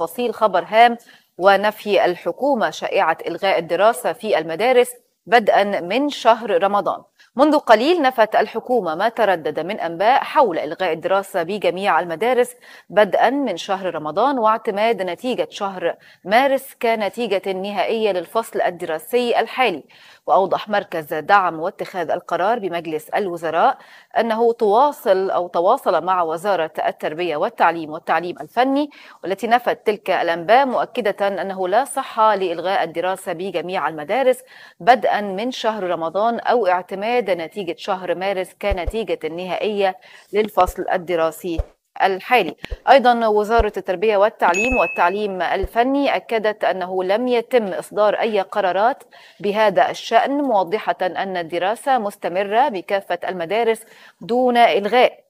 تفاصيل خبر هام ونفي الحكومة شائعة إلغاء الدراسة في المدارس بدءا من شهر رمضان منذ قليل نفت الحكومة ما تردد من أنباء حول إلغاء الدراسة بجميع المدارس بدءا من شهر رمضان واعتماد نتيجة شهر مارس كنتيجة نهائية للفصل الدراسي الحالي وأوضح مركز دعم واتخاذ القرار بمجلس الوزراء أنه تواصل أو تواصل مع وزارة التربية والتعليم والتعليم الفني والتي نفت تلك الأنباء مؤكدة أنه لا صحة لإلغاء الدراسة بجميع المدارس بدءا من شهر رمضان أو اعتماد كده نتيجة شهر مارس كنتيجة النهائية للفصل الدراسي الحالي أيضا وزارة التربية والتعليم والتعليم الفني أكدت أنه لم يتم إصدار أي قرارات بهذا الشأن موضحة أن الدراسة مستمرة بكافة المدارس دون إلغاء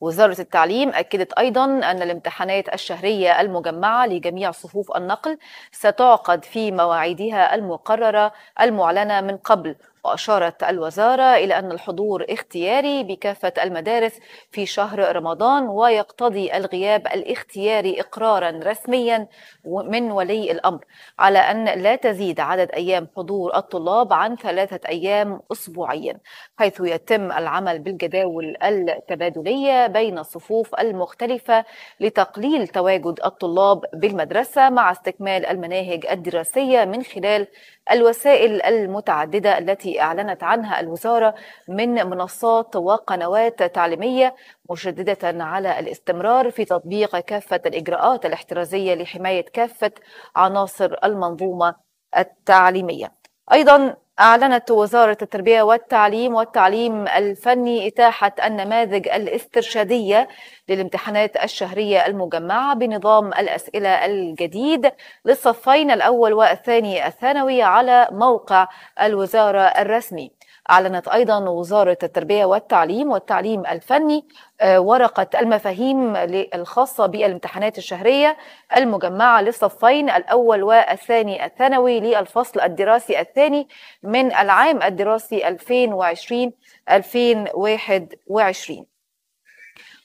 وزارة التعليم أكدت أيضا أن الامتحانات الشهرية المجمعة لجميع صفوف النقل ستعقد في مواعيدها المقررة المعلنة من قبل وأشارت الوزارة إلى أن الحضور اختياري بكافة المدارس في شهر رمضان ويقتضي الغياب الاختياري إقرارا رسميا من ولي الأمر على أن لا تزيد عدد أيام حضور الطلاب عن ثلاثة أيام أسبوعيا حيث يتم العمل بالجداول التبادلية بين الصفوف المختلفة لتقليل تواجد الطلاب بالمدرسة مع استكمال المناهج الدراسية من خلال الوسائل المتعددة التي التي أعلنت عنها الوزارة من منصات وقنوات تعليمية مشددة على الاستمرار في تطبيق كافة الإجراءات الاحترازية لحماية كافة عناصر المنظومة التعليمية. أيضا أعلنت وزارة التربية والتعليم والتعليم الفني إتاحة النماذج الاسترشادية للامتحانات الشهرية المجمعة بنظام الأسئلة الجديد للصفين الأول والثاني الثانوي على موقع الوزارة الرسمي. أعلنت أيضا وزارة التربية والتعليم والتعليم الفني آه، ورقة المفاهيم الخاصة بالامتحانات الشهرية المجمعة للصفين الأول والثاني الثانوي للفصل الدراسي الثاني من العام الدراسي 2020 2021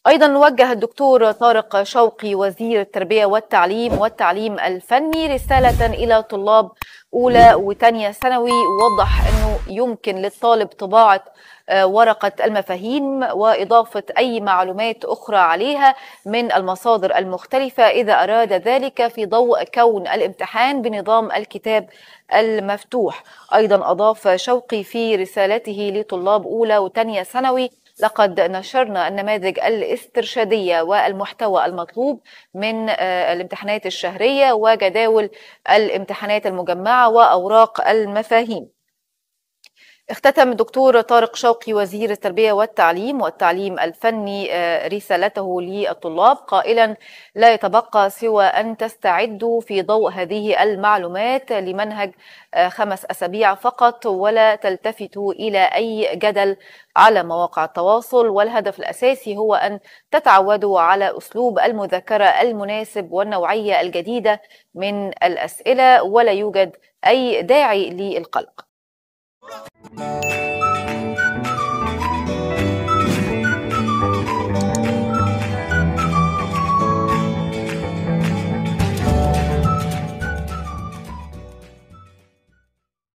أيضا وجه الدكتور طارق شوقي وزير التربية والتعليم والتعليم الفني رسالة إلى طلاب أولى وثانيه ثانوي وضح أنه يمكن للطالب طباعة آه، ورقة المفاهيم وإضافة أي معلومات أخرى عليها من المصادر المختلفة إذا أراد ذلك في ضوء كون الامتحان بنظام الكتاب المفتوح أيضا أضاف شوقي في رسالته لطلاب أولى وثانيه ثانوي لقد نشرنا النماذج الاسترشادية والمحتوى المطلوب من آه، الامتحانات الشهرية وجداول الامتحانات المجمعة وأوراق المفاهيم اختتم الدكتور طارق شوقي وزير التربيه والتعليم والتعليم الفني آه، رسالته للطلاب قائلا لا يتبقى سوى ان تستعدوا في ضوء هذه المعلومات لمنهج آه، خمس اسابيع فقط ولا تلتفتوا الى اي جدل على مواقع التواصل والهدف الاساسي هو ان تتعودوا على اسلوب المذاكره المناسب والنوعيه الجديده من الاسئله ولا يوجد اي داعي للقلق Look.